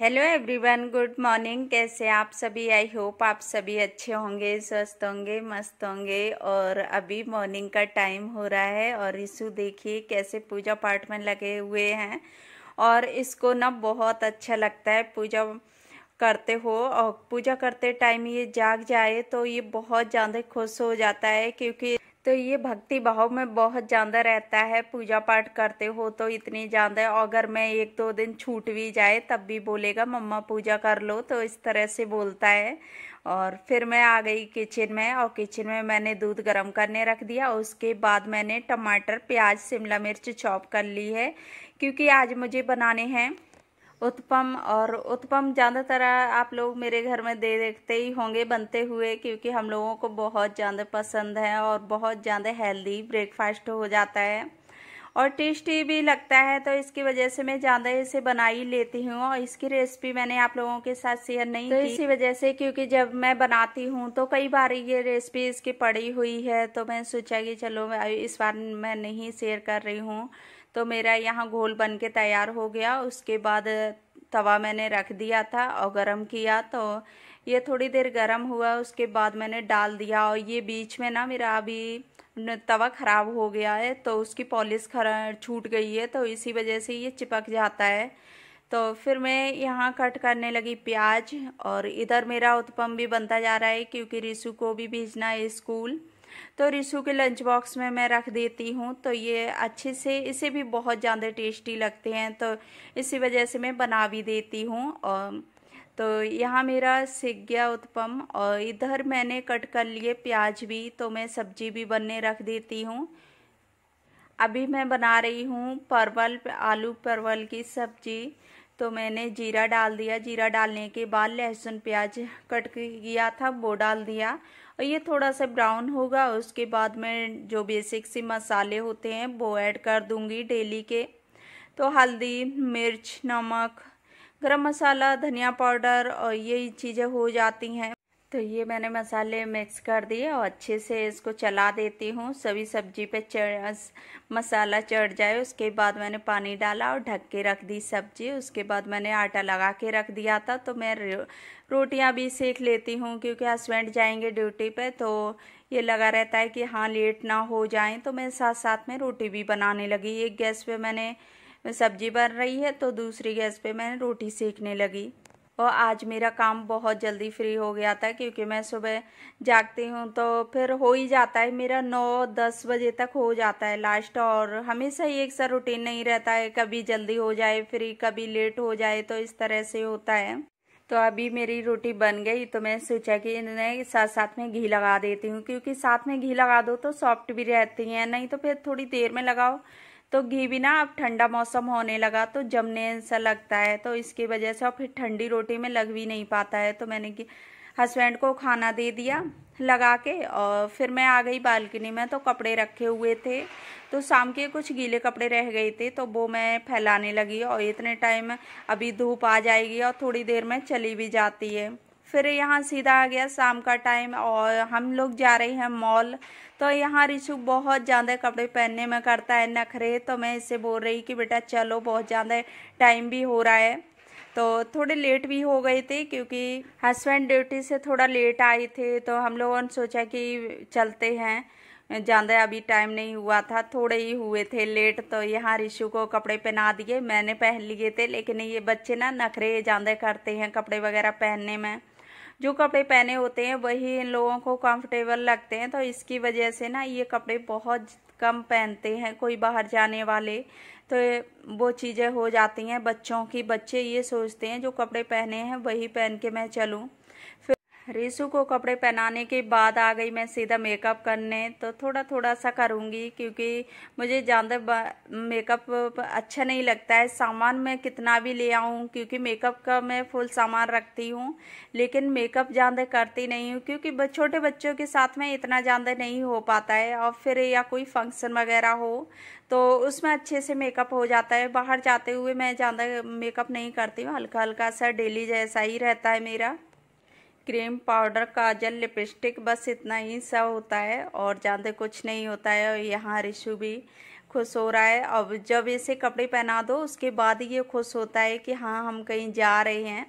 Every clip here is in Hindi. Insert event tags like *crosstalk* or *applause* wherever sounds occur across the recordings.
हेलो एवरीवन गुड मॉर्निंग कैसे आप सभी आई होप आप सभी अच्छे होंगे स्वस्थ होंगे मस्त होंगे और अभी मॉर्निंग का टाइम हो रहा है और रिसु देखिए कैसे पूजा पाठ में लगे हुए हैं और इसको ना बहुत अच्छा लगता है पूजा करते हो और पूजा करते टाइम ये जाग जाए तो ये बहुत ज़्यादा खुश हो जाता है क्योंकि तो ये भक्ति भाव में बहुत ज़्यादा रहता है पूजा पाठ करते हो तो इतनी ज़्यादा अगर मैं एक दो दिन छूट भी जाए तब भी बोलेगा मम्मा पूजा कर लो तो इस तरह से बोलता है और फिर मैं आ गई किचन में और किचन में मैंने दूध गर्म करने रख दिया उसके बाद मैंने टमाटर प्याज शिमला मिर्च चॉप कर ली है क्योंकि आज मुझे बनाने हैं उत्पम और उत्पम ज़्यादातर आप लोग मेरे घर में दे देखते ही होंगे बनते हुए क्योंकि हम लोगों को बहुत ज़्यादा पसंद है और बहुत ज़्यादा हेल्दी ब्रेकफास्ट हो जाता है और टेस्टी भी लगता है तो इसकी वजह से मैं ज़्यादा इसे बना ही लेती हूँ और इसकी रेसिपी मैंने आप लोगों के साथ शेयर नहीं तो की इसी वजह से क्योंकि जब मैं बनाती हूँ तो कई बार ये रेसिपी इसकी पड़ी हुई है तो मैं सोचा कि चलो मैं इस बार मैं नहीं शेयर कर रही हूँ तो मेरा यहाँ घोल बन के तैयार हो गया उसके बाद तवा मैंने रख दिया था और गरम किया तो ये थोड़ी देर गरम हुआ उसके बाद मैंने डाल दिया और ये बीच में ना मेरा अभी तवा ख़राब हो गया है तो उसकी पॉलिश छूट गई है तो इसी वजह से ये चिपक जाता है तो फिर मैं यहाँ कट करने लगी प्याज और इधर मेरा उत्पम भी बनता जा रहा है क्योंकि रिसु को भी भेजना है स्कूल तो रिसू के लंच बॉक्स में मैं रख देती हूँ तो ये अच्छे से इसे भी बहुत ज़्यादा टेस्टी लगते हैं तो इसी वजह से मैं बना भी देती हूँ और तो यहाँ मेरा सिक गया उत्पम और इधर मैंने कट कर लिए प्याज भी तो मैं सब्जी भी बनने रख देती हूँ अभी मैं बना रही हूँ परवल आलू परवल की सब्जी तो मैंने जीरा डाल दिया जीरा डालने के बाद लहसुन प्याज कट किया था वो डाल दिया और ये थोड़ा सा ब्राउन होगा उसके बाद मैं जो बेसिक से मसाले होते हैं वो ऐड कर दूंगी डेली के तो हल्दी मिर्च नमक गरम मसाला धनिया पाउडर और यही चीज़ें हो जाती हैं तो ये मैंने मसाले मिक्स कर दिए और अच्छे से इसको चला देती हूँ सभी सब्जी पे चढ़ मसाला चढ़ जाए उसके बाद मैंने पानी डाला और ढक के रख दी सब्जी उसके बाद मैंने आटा लगा के रख दिया था तो मैं रोटियाँ भी सेक लेती हूँ क्योंकि हस्बैंड जाएंगे ड्यूटी पे तो ये लगा रहता है कि हाँ लेट ना हो जाए तो मैं साथ साथ में रोटी भी बनाने लगी एक गैस पर मैंने सब्जी बन रही है तो दूसरी गैस पर मैंने रोटी सेकने लगी और आज मेरा काम बहुत जल्दी फ्री हो गया था क्योंकि मैं सुबह जागती हूँ तो फिर हो ही जाता है मेरा नौ दस बजे तक हो जाता है लास्ट और हमेशा ही एक सा रूटीन नहीं रहता है कभी जल्दी हो जाए फ्री कभी लेट हो जाए तो इस तरह से होता है तो अभी मेरी रोटी बन गई तो मैं सोचा कि इन्हें साथ साथ में घी लगा देती हूँ क्योंकि साथ में घी लगा दो तो सॉफ्ट भी रहती हैं नहीं तो फिर थोड़ी देर में लगाओ तो घी भी ना अब ठंडा मौसम होने लगा तो जमने सा लगता है तो इसकी वजह से अब फिर ठंडी रोटी में लग भी नहीं पाता है तो मैंने कि हस्बैंड को खाना दे दिया लगा के और फिर मैं आ गई बालकनी में तो कपड़े रखे हुए थे तो शाम के कुछ गीले कपड़े रह गए थे तो वो मैं फैलाने लगी और इतने टाइम अभी धूप आ जाएगी और थोड़ी देर में चली भी जाती है फिर यहाँ सीधा आ गया शाम का टाइम और हम लोग जा रहे हैं मॉल तो यहाँ रिशु बहुत ज़्यादा कपड़े पहनने में करता है नखरे तो मैं इससे बोल रही कि बेटा चलो बहुत ज़्यादा टाइम भी हो रहा है तो थोड़े लेट भी हो गए थे क्योंकि हस्बैंड ड्यूटी से थोड़ा लेट आए थे तो हम लोगों ने सोचा कि चलते हैं ज़्यादा अभी टाइम नहीं हुआ था थोड़े ही हुए थे लेट तो यहाँ रिशु को कपड़े पहना दिए मैंने पहन लिए थे लेकिन ये बच्चे ना नखरे ज़्यादा करते हैं कपड़े वगैरह पहनने में जो कपड़े पहने होते हैं वही इन लोगों को कंफर्टेबल लगते हैं तो इसकी वजह से ना ये कपड़े बहुत कम पहनते हैं कोई बाहर जाने वाले तो वो चीज़ें हो जाती हैं बच्चों की बच्चे ये सोचते हैं जो कपड़े पहने हैं वही पहन के मैं चलूँ रेशू को कपड़े पहनाने के बाद आ गई मैं सीधा मेकअप करने तो थोड़ा थोड़ा सा करूँगी क्योंकि मुझे ज़्यादा मेकअप अच्छा नहीं लगता है सामान मैं कितना भी ले आऊँ क्योंकि मेकअप का मैं फुल सामान रखती हूँ लेकिन मेकअप ज़्यादा करती नहीं हूँ क्योंकि छोटे बच्चों के साथ में इतना ज़्यादा नहीं हो पाता है और फिर या कोई फंक्शन वगैरह हो तो उसमें अच्छे से मेकअप हो जाता है बाहर जाते हुए मैं ज़्यादा मेकअप नहीं करती हूँ हल्का हल्का सा डेली जैसा ही रहता है मेरा क्रीम पाउडर काजल लिपस्टिक बस इतना ही सब होता है और ज़्यादा कुछ नहीं होता है और यहाँ रिशु भी खुश हो रहा है अब जब इसे कपड़े पहना दो उसके बाद ये खुश होता है कि हाँ हम कहीं जा रहे हैं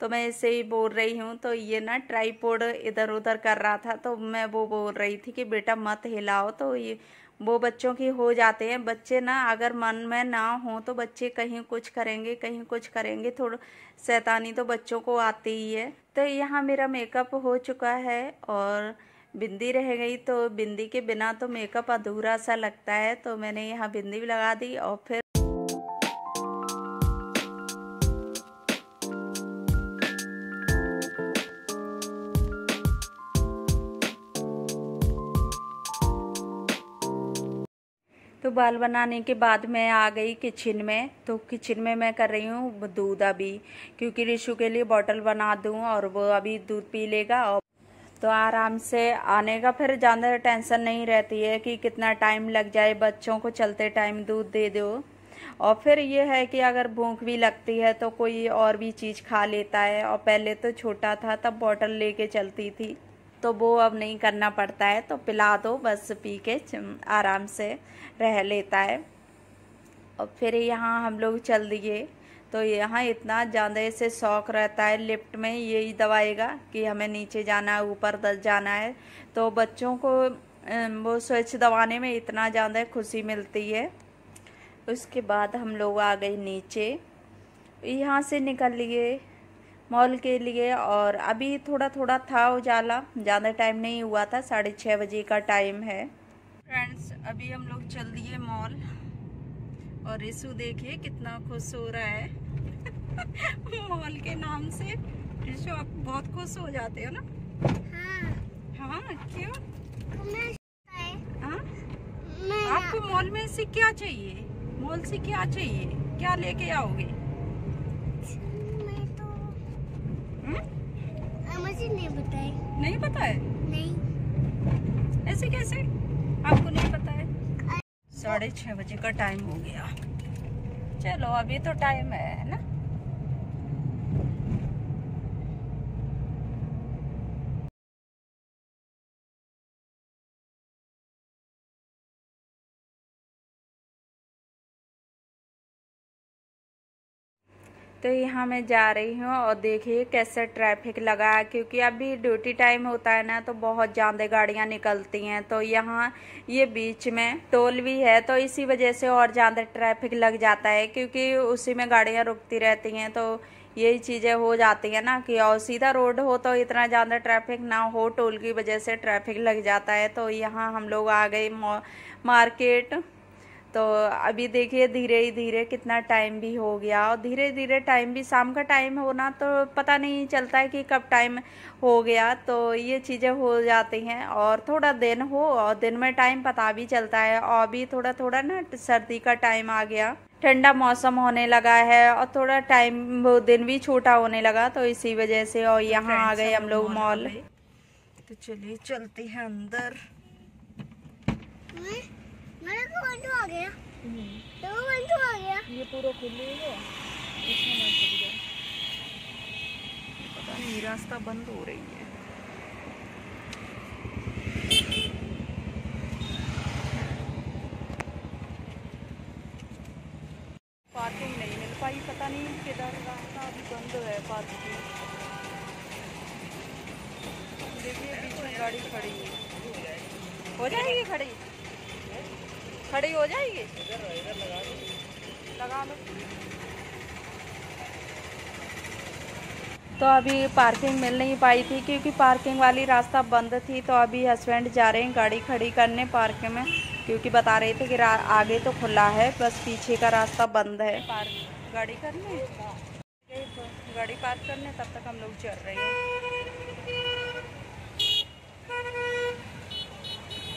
तो मैं इसे ही बोल रही हूँ तो ये ना ट्राईपोड इधर उधर कर रहा था तो मैं वो बोल रही थी कि बेटा मत हिलाओ तो ये वो बच्चों की हो जाते हैं बच्चे ना अगर मन में ना हो तो बच्चे कहीं कुछ करेंगे कहीं कुछ करेंगे थोड़ा शैतानी तो बच्चों को आती ही है तो यहाँ मेरा मेकअप हो चुका है और बिंदी रह गई तो बिंदी के बिना तो मेकअप अधूरा सा लगता है तो मैंने यहाँ बिंदी भी लगा दी और फिर तो बाल बनाने के बाद मैं आ गई किचन में तो किचन में मैं कर रही हूँ दूध अभी क्योंकि रिशु के लिए बॉटल बना दूँ और वो अभी दूध पी लेगा और तो आराम से आने का फिर ज़्यादा टेंशन नहीं रहती है कि कितना टाइम लग जाए बच्चों को चलते टाइम दूध दे दो और फिर ये है कि अगर भूख भी लगती है तो कोई और भी चीज़ खा लेता है और पहले तो छोटा था तब बॉटल लेके चलती थी तो वो अब नहीं करना पड़ता है तो पिला दो बस पी के आराम से रह लेता है और फिर यहाँ हम लोग चल दिए तो यहाँ इतना ज़्यादा से शौक रहता है लिफ्ट में यही दबाएगा कि हमें नीचे जाना है ऊपर दस जाना है तो बच्चों को वो स्विच दबाने में इतना ज़्यादा खुशी मिलती है उसके बाद हम लोग आ गए नीचे यहाँ से निकल लिए मॉल के लिए और अभी थोड़ा थोड़ा था उजाला ज़्यादा टाइम नहीं हुआ था साढ़े छः बजे का टाइम है फ्रेंड्स अभी हम लोग चल दिए मॉल और रिसु देखिए कितना खुश हो रहा है *laughs* मॉल के नाम से रिसु आप बहुत खुश हो जाते हो ना हाँ हाँ क्यों हाँ? मॉल में से क्या चाहिए मॉल से क्या चाहिए क्या लेके आओगे मुझे नहीं पता है नहीं पता है नहीं ऐसे कैसे आपको नहीं पता है साढ़े छः बजे का टाइम हो गया चलो अभी तो टाइम है ना तो यहाँ मैं जा रही हूँ और देखिए कैसे ट्रैफिक लगा है क्योंकि अभी ड्यूटी टाइम होता है ना तो बहुत ज़्यादा गाड़ियाँ निकलती हैं तो यहाँ ये बीच में टोल भी है तो इसी वजह से और ज़्यादा ट्रैफिक लग जाता है क्योंकि उसी में गाड़ियाँ रुकती रहती हैं तो यही चीज़ें हो जाती हैं ना कि और सीधा रोड हो तो इतना ज़्यादा ट्रैफिक ना हो टोल की वजह से ट्रैफिक लग जाता है तो यहाँ हम लोग आ गए मार्केट तो अभी देखिए धीरे ही धीरे कितना टाइम भी हो गया और धीरे धीरे टाइम भी शाम का टाइम होना तो पता नहीं चलता है कि कब टाइम हो गया तो ये चीज़ें हो जाती हैं और थोड़ा दिन हो और दिन में टाइम पता भी चलता है और भी थोड़ा थोड़ा ना सर्दी का टाइम आ गया ठंडा मौसम होने लगा है और थोड़ा टाइम दिन भी छोटा होने लगा तो इसी वजह से और तो यहाँ आ गए हम लोग मॉल तो चलिए चलते हैं अंदर मेरे को तो तो आ गया हम्म। तो, तो आ गया ये पूरा पता नहीं रास्ता बंद हो रही है पार्किंग नहीं मिल पाई पता नहीं किधर रास्ता अभी बंद है पार्किंग देखिए बीच में गाड़ी खड़ी है हो जाएगी खड़ी खड़ी हो जाएगी लगा लो तो अभी पार्किंग मिल नहीं पाई थी क्योंकि पार्किंग वाली रास्ता बंद थी तो अभी हस्बैंड जा रहे हैं गाड़ी खड़ी करने पार्क में क्योंकि बता रहे थे कि आगे तो खुला है बस पीछे का रास्ता बंद है पार्क गाड़ी करने गाड़ी पार्क करने तब तक हम लोग चल रहे हैं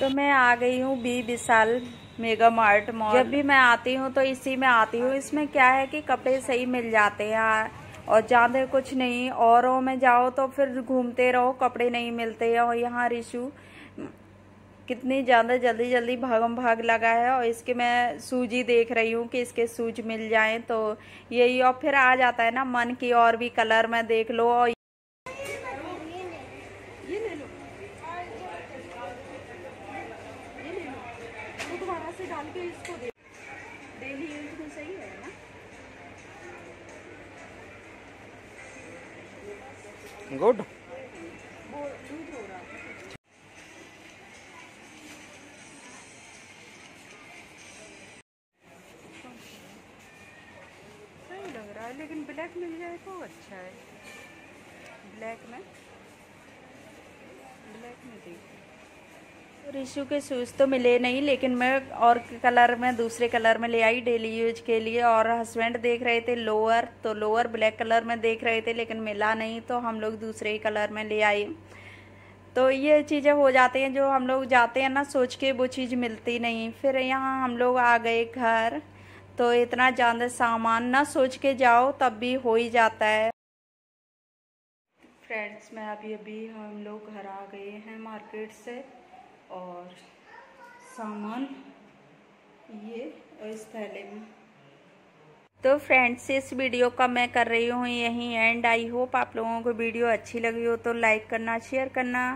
तो मैं आ गई हूँ बी विशाल मेगा मार्ट मॉल जब भी मैं आती हूँ तो इसी में आती हूँ इसमें क्या है कि कपड़े सही मिल जाते हैं और ज़्यादा कुछ नहीं औरों में जाओ तो फिर घूमते रहो कपड़े नहीं मिलते हैं और यहाँ रिशु कितनी ज़्यादा जल्दी जल्दी भागम भाग लगा है और इसके मैं सूजी देख रही हूँ कि इसके सूज मिल जाएं तो यही और फिर आ जाता है ना मन की और भी कलर में देख लो और मेरे अच्छा है ब्लैक में ब्लैक में देखिए रिशु तो के शूज़ तो मिले नहीं लेकिन मैं और कलर में दूसरे कलर में ले आई डेली यूज के लिए और हस्बैंड देख रहे थे लोअर तो लोअर ब्लैक कलर में देख रहे थे लेकिन मिला नहीं तो हम लोग दूसरे ही कलर में ले आए तो ये चीज़ें हो जाती हैं जो हम लोग जाते हैं ना सोच के वो चीज़ मिलती नहीं फिर यहाँ हम लोग आ गए घर तो इतना ज़्यादा सामान ना सोच के जाओ तब भी हो ही जाता है फ्रेंड्स मैं अभी अभी हम लोग घर आ गए हैं मार्केट से और सामान ये और इस थैले में तो फ्रेंड्स इस वीडियो का मैं कर रही हूँ यहीं एंड आई होप आप लोगों को वीडियो अच्छी लगी हो तो लाइक करना शेयर करना